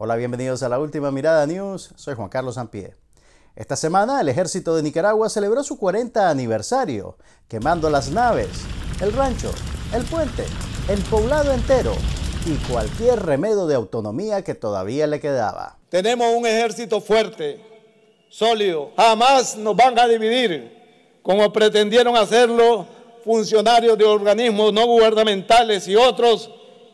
Hola, bienvenidos a la última mirada news. Soy Juan Carlos Sampié. Esta semana el ejército de Nicaragua celebró su 40 aniversario, quemando las naves, el rancho, el puente, el poblado entero y cualquier remedio de autonomía que todavía le quedaba. Tenemos un ejército fuerte, sólido, jamás nos van a dividir como pretendieron hacerlo funcionarios de organismos no gubernamentales y otros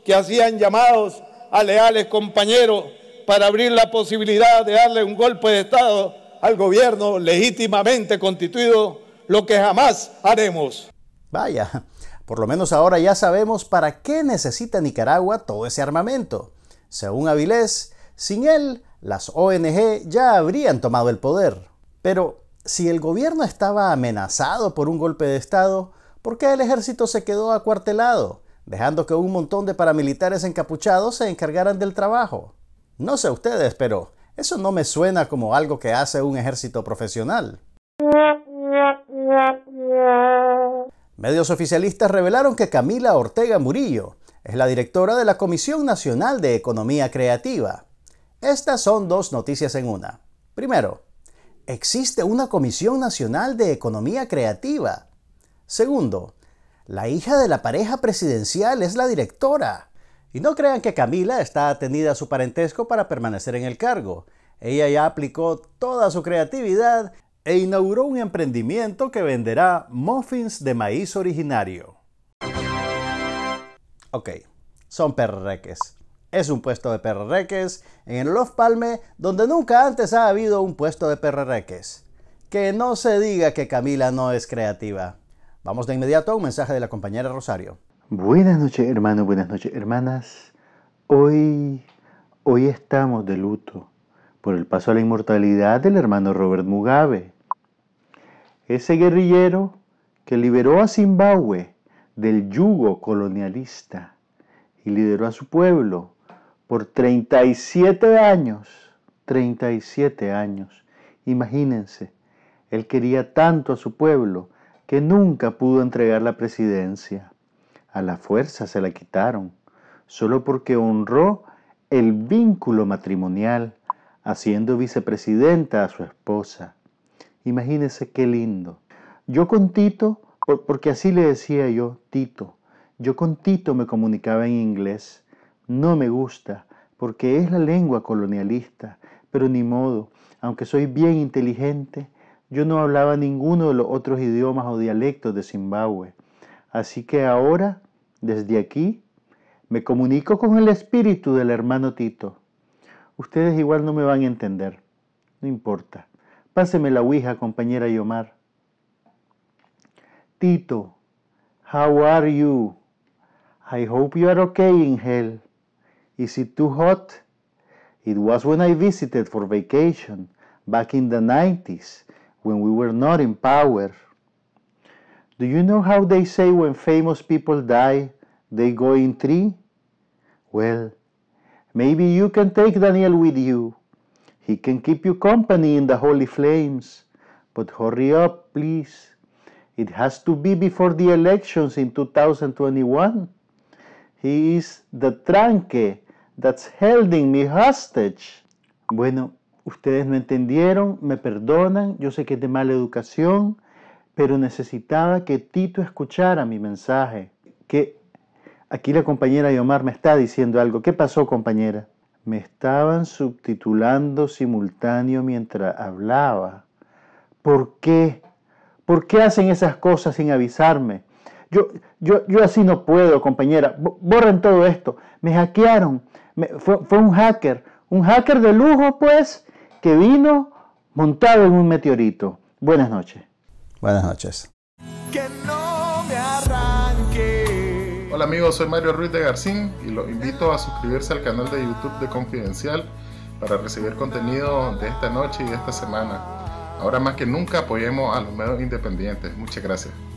que hacían llamados a leales compañeros para abrir la posibilidad de darle un golpe de Estado al gobierno legítimamente constituido, lo que jamás haremos. Vaya, por lo menos ahora ya sabemos para qué necesita Nicaragua todo ese armamento. Según Avilés, sin él, las ONG ya habrían tomado el poder. Pero si el gobierno estaba amenazado por un golpe de Estado, ¿por qué el ejército se quedó acuartelado, dejando que un montón de paramilitares encapuchados se encargaran del trabajo? No sé ustedes, pero eso no me suena como algo que hace un ejército profesional. Medios oficialistas revelaron que Camila Ortega Murillo es la directora de la Comisión Nacional de Economía Creativa. Estas son dos noticias en una. Primero, existe una Comisión Nacional de Economía Creativa. Segundo, la hija de la pareja presidencial es la directora. Y no crean que Camila está atendida a su parentesco para permanecer en el cargo. Ella ya aplicó toda su creatividad e inauguró un emprendimiento que venderá muffins de maíz originario. Ok, son perreques. Es un puesto de perreques en el Love Palme donde nunca antes ha habido un puesto de perreques. Que no se diga que Camila no es creativa. Vamos de inmediato a un mensaje de la compañera Rosario. Buenas noches, hermanos, buenas noches, hermanas. Hoy, hoy estamos de luto por el paso a la inmortalidad del hermano Robert Mugabe, ese guerrillero que liberó a Zimbabue del yugo colonialista y lideró a su pueblo por 37 años, 37 años. Imagínense, él quería tanto a su pueblo que nunca pudo entregar la presidencia a la fuerza se la quitaron, solo porque honró el vínculo matrimonial, haciendo vicepresidenta a su esposa. Imagínese qué lindo. Yo con Tito, porque así le decía yo, Tito, yo con Tito me comunicaba en inglés. No me gusta, porque es la lengua colonialista, pero ni modo, aunque soy bien inteligente, yo no hablaba ninguno de los otros idiomas o dialectos de Zimbabue. Así que ahora, desde aquí, me comunico con el espíritu del hermano Tito. Ustedes igual no me van a entender. No importa. Páseme la ouija, compañera Yomar. Tito, how are you? I hope you are okay in hell. Is it too hot? It was when I visited for vacation back in the 90s when we were not in power. Do you know how they say when famous people die, they go in three? Well, maybe you can take Daniel with you. He can keep you company in the holy flames. But hurry up, please. It has to be before the elections in 2021. He is the tranque that's holding me hostage. Bueno, ustedes no entendieron, me perdonan, yo sé que es de mala educación, pero necesitaba que Tito escuchara mi mensaje. Que aquí la compañera Yomar me está diciendo algo. ¿Qué pasó, compañera? Me estaban subtitulando simultáneo mientras hablaba. ¿Por qué? ¿Por qué hacen esas cosas sin avisarme? Yo, yo, yo así no puedo, compañera. Borren todo esto. Me hackearon. fue un hacker. Un hacker de lujo, pues, que vino montado en un meteorito. Buenas noches. Buenas noches. Que no me arranque. Hola amigos, soy Mario Ruiz de Garcín y los invito a suscribirse al canal de YouTube de Confidencial para recibir contenido de esta noche y de esta semana. Ahora más que nunca apoyemos a los medios independientes. Muchas gracias.